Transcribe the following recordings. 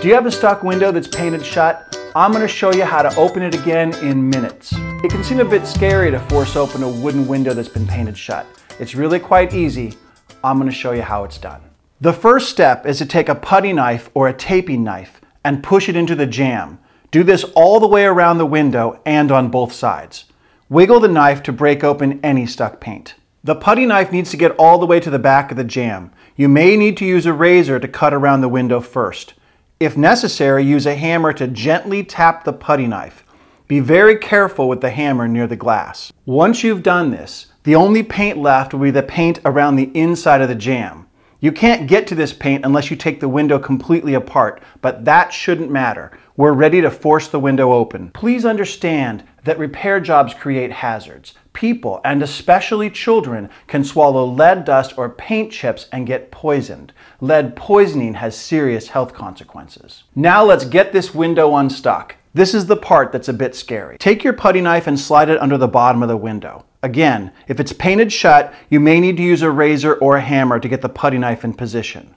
Do you have a stock window that's painted shut? I'm going to show you how to open it again in minutes. It can seem a bit scary to force open a wooden window that's been painted shut. It's really quite easy. I'm going to show you how it's done. The first step is to take a putty knife or a taping knife and push it into the jam. Do this all the way around the window and on both sides. Wiggle the knife to break open any stuck paint. The putty knife needs to get all the way to the back of the jam. You may need to use a razor to cut around the window first. If necessary, use a hammer to gently tap the putty knife. Be very careful with the hammer near the glass. Once you've done this, the only paint left will be the paint around the inside of the jam. You can't get to this paint unless you take the window completely apart, but that shouldn't matter. We're ready to force the window open. Please understand that repair jobs create hazards. People, and especially children, can swallow lead dust or paint chips and get poisoned. Lead poisoning has serious health consequences. Now let's get this window unstuck. This is the part that's a bit scary. Take your putty knife and slide it under the bottom of the window. Again, if it's painted shut, you may need to use a razor or a hammer to get the putty knife in position.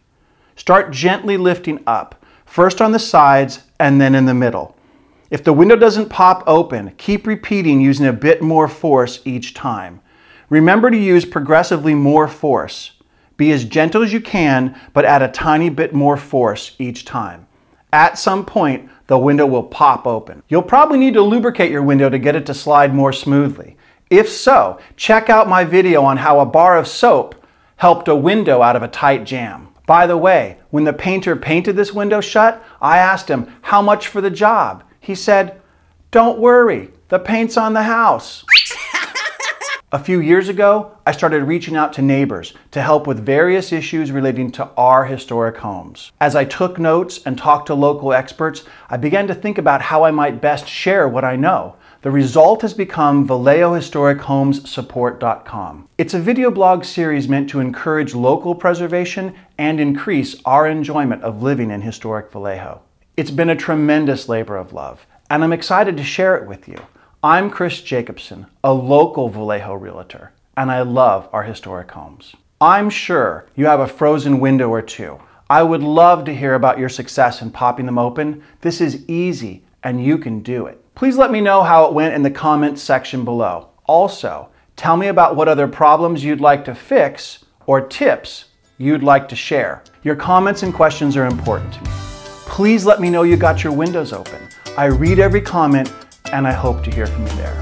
Start gently lifting up, first on the sides and then in the middle. If the window doesn't pop open, keep repeating using a bit more force each time. Remember to use progressively more force. Be as gentle as you can, but add a tiny bit more force each time. At some point, the window will pop open. You'll probably need to lubricate your window to get it to slide more smoothly. If so, check out my video on how a bar of soap helped a window out of a tight jam. By the way, when the painter painted this window shut, I asked him, how much for the job? He said, Don't worry, the paint's on the house. A few years ago, I started reaching out to neighbors to help with various issues relating to our historic homes. As I took notes and talked to local experts, I began to think about how I might best share what I know. The result has become VallejoHistoricHomesSupport.com. It's a video blog series meant to encourage local preservation and increase our enjoyment of living in historic Vallejo. It's been a tremendous labor of love and I'm excited to share it with you. I'm Chris Jacobson, a local Vallejo realtor, and I love our historic homes. I'm sure you have a frozen window or two. I would love to hear about your success in popping them open. This is easy, and you can do it. Please let me know how it went in the comments section below. Also, tell me about what other problems you'd like to fix or tips you'd like to share. Your comments and questions are important to me. Please let me know you got your windows open. I read every comment and I hope to hear from you there.